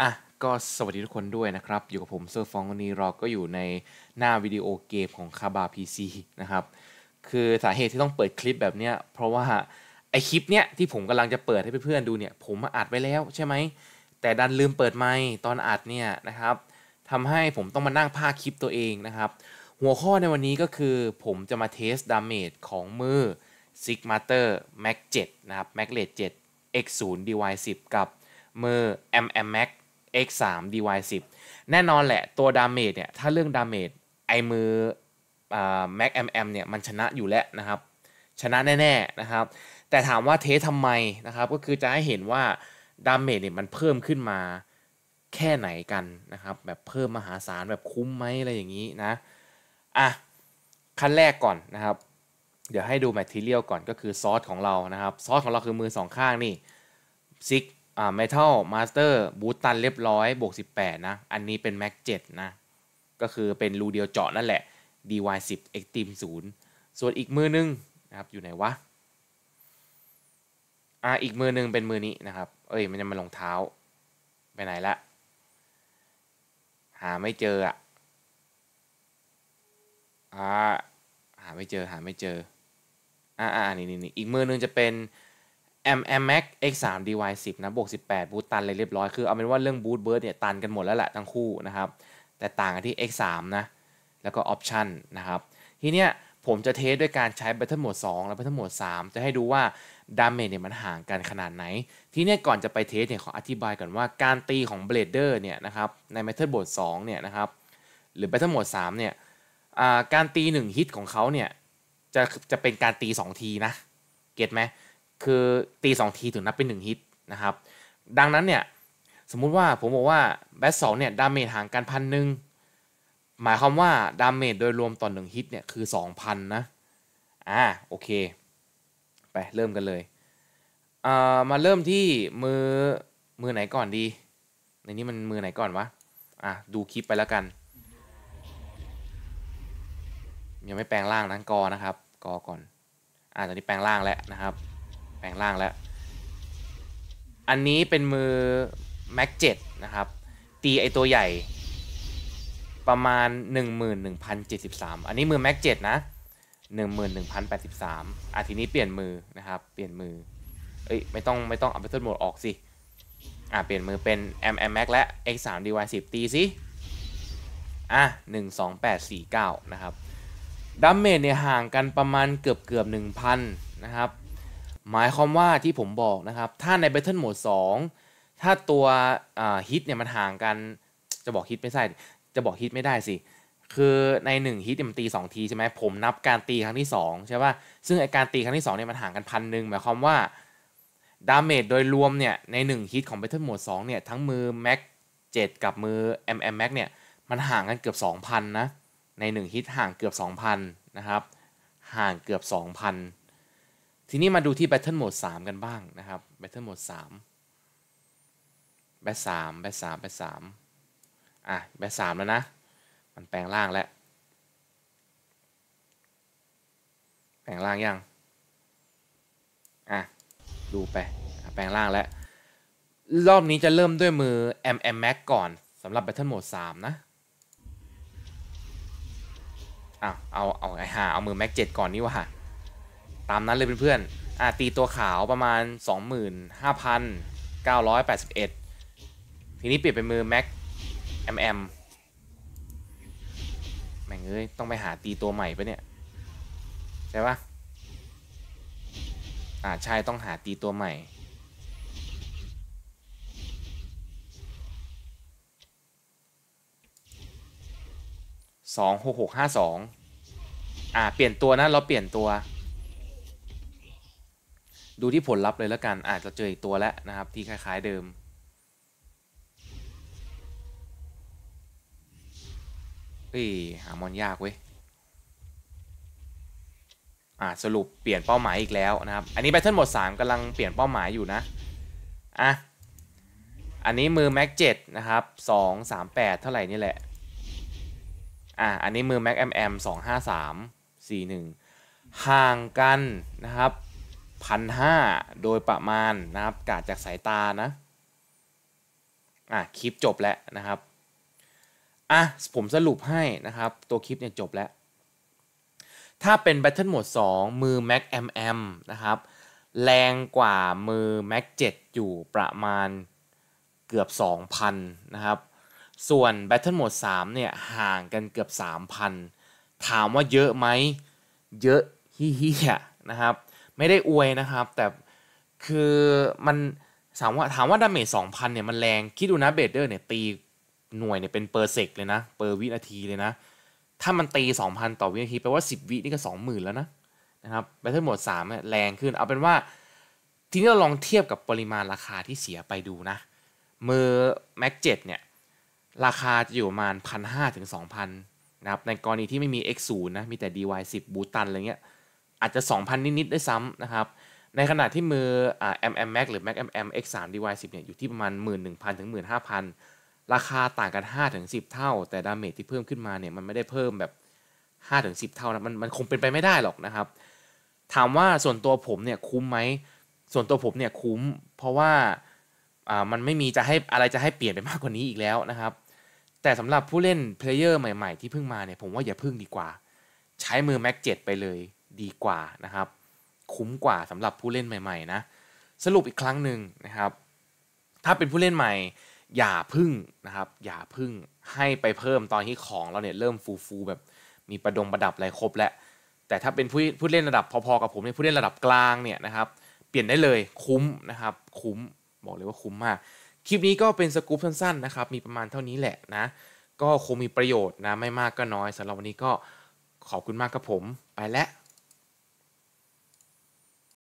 อ่ะก็สวัสดีทุกคนด้วยนะครับ อยู่กับผมเซอร์ฟองวันนี้เราก็อยู่ในหน้าวิดีโอเกมของคาบาพีซีนะครับ คือสาเหตุที่ต้องเปิดคลิปแบบเนี้ยเพราะว่าไอคลิปเนี้ยที่ผมกำลังจะเปิดให้เพื่อนๆดูเนี่ย ผมมาอัดไว้แล้วใช่ไหม แต่ดันลืมเปิดไมค์ตอนอัดเนี่ยนะครับทำให้ผมต้องมานั่งพาคลิปตัวเองนะครับ หัวข้อในวันนี้ก็คือ ผมจะมาเทสดาเมจของมือ Sig m a แ t e r Mac 7นะครับ Mac r เ t e 7 X0 DY10 กับมือ MM m a x x 3 dy 10แน่นอนแหละตัวดาเมจเนี่ย ถ้าเรื่องดาเมจไอมือแม็กแอมแอมเนี่ยมันชนะอยู่แล้วนะครับ ชนะแน่ๆนะครับ แต่ถามว่าเทสทำไมนะครับ ก็คือจะให้เห็นว่า ดาเมจเนี่ยมันเพิ่มขึ้นมาแค่ไหนกันนะครับ แบบเพิ่มมหาศาล แบบคุ้มไหมอะไรอย่างนี้นะ อ่ะขั้นแรกก่อนนะครับ เดี๋ยวให้ดูแมทเทียลก่อนก็คือซอสของเรานะครับซอสของเราคือมือสองข้างนี่ซิกอ่าเมทัลมาสเตอร์บูตตันเรียบร้อยบวก18 นะ อันนี้เป็นแม็กดนะ ก็คือเป็นรูเดียวเจาะนั่นแหละ dy10 extreme 0ส่วนอีกมือนึงนะครับอยู่ไหนวะอ่าอีกมือนึงเป็นมือนี้นะครับ เอ้ย มันจะมาลงเท้าไปไหนละหาไม่เจออ่ะอ่าหาไม่เจอหาไม่เจออ่าอ่านี่นี่อีกมือนึงจะเป็น M M Max X 3 D Y 10นะบวก 18 บูตตันเลยเรียบร้อย คือเอาเป็นว่าเรื่องบูตเบิร์ดเนี่ยตันกันหมดแล้วแหละทั้งคู่นะครับ แต่ต่างกันที่ X 3นะแล้วก็ออปชันนะครับ ทีเนี้ยผมจะเทสด้วยการใช้ Battle Mode 2และ Battle Mode 3จะให้ดูว่าดาเมจเนี่ยมันห่างกันขนาดไหน ทีเนี้ยก่อนจะไปเทสเนี่ย ขออธิบายก่อนว่าการตีของเบลเดอร์เนี่ยนะครับใน Battle Mode 2เนี่ยนะครับหรือ Battle Mode 3เนี่ยการตี1ฮิตของเขาเนี่ยจะจะเป็นการตี2ทีนะเก็ตไหมคือตี 2ที ถึงนับเป็น 1 ฮิต นะครับ ดังนั้นเนี่ย สมมุติว่าผมบอกว่า แบทสองเนี่ย ดาเมจห่างกันพันหนึ่งหมายความว่า ดาเมจโดยรวมต่อหนึ่งฮิต เนี่ย คือ2,000นะ อ่า โอเค ไป เริ่มกันเลยเอ่อมาเริ่มที่ มือ มือไหนก่อนดี ในนี้มันมือไหนก่อนวะอ่ะดูคลิปไปแล้วกันยังไม่แปลงร่างนะกอนะครับกอก่อนอ่าตอนนี้แปลงร่างแล้วนะครับแปลงร่างแล้ว อันนี้เป็นมือ Mac 7นะครับ ตีไอตัวใหญ่ประมาณ 11,073 อันนี้มือ Mac 7นะ 11,083อ่ะทีนี้ เปลี่ยนมือนะครับ เปลี่ยนมือเอ้ยไม่ต้องไม่ต้องเอาไปต้นโหมดออกสิ อ่ะเปลี่ยนมือเป็น M M Max และ X 3 D Y 10ตี สิ อ่ะ12849 นะครับดัมเมจเนี่ยห่างกันประมาณเกือบเกือบ 1,000 นะครับหมายความว่าที่ผมบอกนะครับ ถ้าใน Battle Mode 2 ถ้าตัวฮิตเนี่ยมันห่างกัน จะบอกฮิตไม่ใช่จะบอกฮิตไม่ได้สิ คือใน1ฮิตมันตี 2 ทีใช่ไหมผมนับการตีครั้งที่2ใช่ป่ะซึ่งไอการตีครั้งที่2เนี่ยมันห่างกันพันหนึ่ง หมายความว่าดาเมจโดยรวมเนี่ยใน1ฮิตของ Battle Mode 2เนี่ย ทั้งมือ Mac 7 กับมือ MM Mac เนี่ย มันห่างกันเกือบ 2,000 นะ ใน1ฮิตห่างเกือบ 2,000 นะครับ ห่างเกือบ2,000ทีนี้มาดูที่ Battle Mode 3กันบ้าง นะครับ Battle Mode 3 Bat 3 Bat 3 Bat 3อ่ะ Bat 3แล้วนะ มัน แปลงร่างแล้วแปลงร่างยังอ่ะดูไป แปลงร่างแล้ว รอบนี้จะเริ่มด้วยมือ M M Max ก่อนสำหรับ Battle Mode 3นะอ้าวเอาเอาไอหาเอามือ Max 7ก่อนนี่ว่าตามนั้นเลยเพื่อนๆอ่าตีตัวขาวประมาณ 25,981 ทีนี้เปลี่ยนเป็นมือ แม็กแอมแอมแม่งเอ้ยต้องไปหาตีตัวใหม่ปะเนี่ย ใช่ปะอ่าใช่ต้องหาตีตัวใหม่สองหกหกห้าสองอ่าเปลี่ยนตัวนะเราเปลี่ยนตัวดูที่ผลลัพธ์เลยแล้วกันอาจจะเจออีกตัวแล้วนะครับที่คล้าย ๆ เดิมเฮ้ยหามอนยากเว้ยอ่าสรุปเปลี่ยนเป้าหมายอีกแล้วนะครับอันนี้แบทเทิลหมด3กำลังเปลี่ยนเป้าหมายอยู่นะอ่ะอันนี้มือแม็กเจ็ดนะครับสองสามแปดเท่าไหร่นี่แหละอ่ะอันนี้มือแม็กเอมเอมสองห้าสามสี่หนึ่งห่างกันนะครับพันห้าโดยประมาณนะครับ กาดจากสายตานะ อ่ะคลิปจบแล้วนะครับ อ่ะผมสรุปให้นะครับ ตัวคลิปเนี่ยจบแล้ว ถ้าเป็น Battle Mode 2 มือ Mac MM นะครับ แรงกว่ามือ Mac 7 อยู่ประมาณเกือบ 2,000 นะครับ ส่วน Battle Mode 3เนี่ยห่างกันเกือบ 3,000 ถามว่าเยอะไหม เยอะฮิฮิอะนะครับไม่ได้อวยนะครับ แต่คือมันถามว่า ถามว่าดาเมจสองพันเนี่ย มันแรง คิดดูนะ เบเดอร์เนี่ย ตีหน่วยเนี่ย เป็นเปอร์เซกเลยนะ เปอร์วินาทีเลยนะ ถ้ามันตีสองพันต่อวินาทีแปลว่าสิบวินี่ก็สองหมื่นแล้วนะนะครับแบเตอร์หมดสามเนี่ยแรงขึ้น เอาเป็นว่าทีนี้เราลองเทียบกับปริมาณราคาที่เสียไปดูนะมือ Mac 7เนี่ยราคาจะอยู่ประมาณนห้าถึงสงพันนะครับในกรณีที่ไม่มี X0 นะมีแต่ DY10 บูตันอะไรเงี้ยอาจจะ 2,000 นิดๆด้วยซ้ำนะครับในขณะที่มืออ่า MM Max หรือ Max MM X3 DY10 เนี่ยอยู่ที่ประมาณ 11,000ถึง15,000 ราคาต่างกัน5ถึง10 เท่า แต่ดาเมจที่เพิ่มขึ้นมาเนี่ยมันไม่ได้เพิ่มแบบ5ถึง10 เท่านะมันมันคงเป็นไปไม่ได้หรอกนะครับถามว่าส่วนตัวผมเนี่ยคุ้มไหม ส่วนตัวผมเนี่ยคุ้มเพราะว่าอ่ามันไม่มีจะให้อะไรจะให้เปลี่ยนไปมากกว่านี้อีกแล้วนะครับแต่สำหรับผู้เล่นเพลเยอร์ใหม่ๆที่เพิ่งมาเนี่ยผมว่าอย่าเพิ่งดีกว่า ใช้มือ Mac 7ไปเลยดีกว่านะครับ คุ้มกว่าสำหรับผู้เล่นใหม่ๆนะ สรุปอีกครั้งหนึ่งนะครับ ถ้าเป็นผู้เล่นใหม่อย่าพึ่งนะครับอย่าพึ่งให้ไปเพิ่มตอนที่ของเราเนี่ยเริ่มฟูฟูแบบมีประดงประดับอะไรครบแล้ว แต่ถ้าเป็นผู้ผู้เล่นระดับพอๆกับผมเนี่ยผู้เล่นระดับกลางเนี่ยนะครับ เปลี่ยนได้เลยคุ้มนะครับ คุ้มบอกเลยว่าคุ้มมาก คลิปนี้ก็เป็นสกู๊ปสั้นๆนะครับมีประมาณเท่านี้แหละนะก็คงมีประโยชน์นะไม่มากก็น้อยสำหรับวันนี้ก็ขอบคุณมากครับผมไปแล้ว